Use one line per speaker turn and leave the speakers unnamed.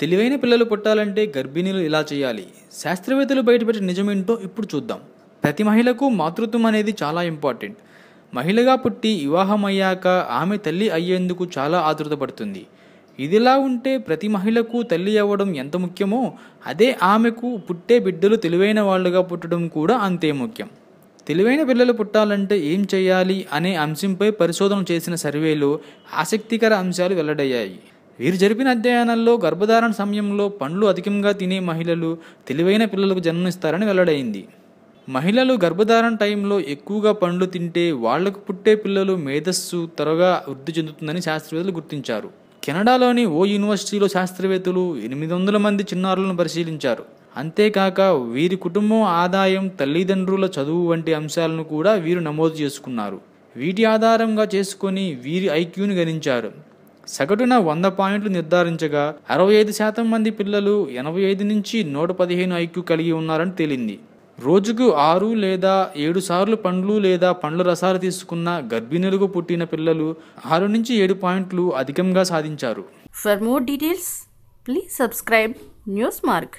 తెలివైన పిల్లలు పుట్టాలంటే గర్భిణీలు ఇలా చేయాలి శాస్త్రవేత్తలు బయటపెట్టిన నిజమేంటో ఇప్పుడు చూద్దాం ప్రతి మహిళకు మాతృత్వం అనేది చాలా ఇంపార్టెంట్ మహిళగా పుట్టి వివాహం అయ్యాక ఆమె తల్లి అయ్యేందుకు చాలా పడుతుంది ఇదిలా ఉంటే ప్రతి మహిళకు తల్లి అవ్వడం ఎంత ముఖ్యమో అదే ఆమెకు పుట్టే బిడ్డలు తెలివైన వాళ్ళుగా పుట్టడం కూడా అంతే ముఖ్యం తెలివైన పిల్లలు పుట్టాలంటే ఏం చేయాలి అనే అంశంపై పరిశోధన చేసిన సర్వేలో ఆసక్తికర అంశాలు వెల్లడయ్యాయి వీరు జరిపిన అధ్యయనాల్లో గర్భధారణ సమయంలో పండ్లు అధికంగా తినే మహిళలు తెలివైన పిల్లలకు జన్మనిస్తారని వెల్లడైంది మహిళలు గర్భధారణ టైంలో ఎక్కువగా పండ్లు తింటే వాళ్లకు పుట్టే పిల్లలు మేధస్సు త్వరగా వృద్ధి చెందుతుందని శాస్త్రవేత్తలు గుర్తించారు కెనడాలోని ఓ యూనివర్సిటీలో శాస్త్రవేత్తలు ఎనిమిది వందల మంది చిన్నారులను పరిశీలించారు అంతేకాక వీరి కుటుంబం ఆదాయం తల్లిదండ్రుల చదువు వంటి అంశాలను కూడా వీరు నమోదు చేసుకున్నారు వీటి ఆధారంగా చేసుకొని వీరి ఐక్యూని గణించారు సగటున వంద పాయింట్లు నిర్ధారించగా అరవై ఐదు శాతం మంది పిల్లలు ఎనభై ఐదు నుంచి నూట పదిహేను ఐక్యూ కలిగి ఉన్నారని తేలింది రోజుకు ఆరు లేదా ఏడు సార్లు పండ్లు లేదా పండ్ల రసాలు తీసుకున్న గర్భిణులకు పుట్టిన పిల్లలు ఆరు నుంచి ఏడు పాయింట్లు అధికంగా సాధించారు for more details please subscribe news mark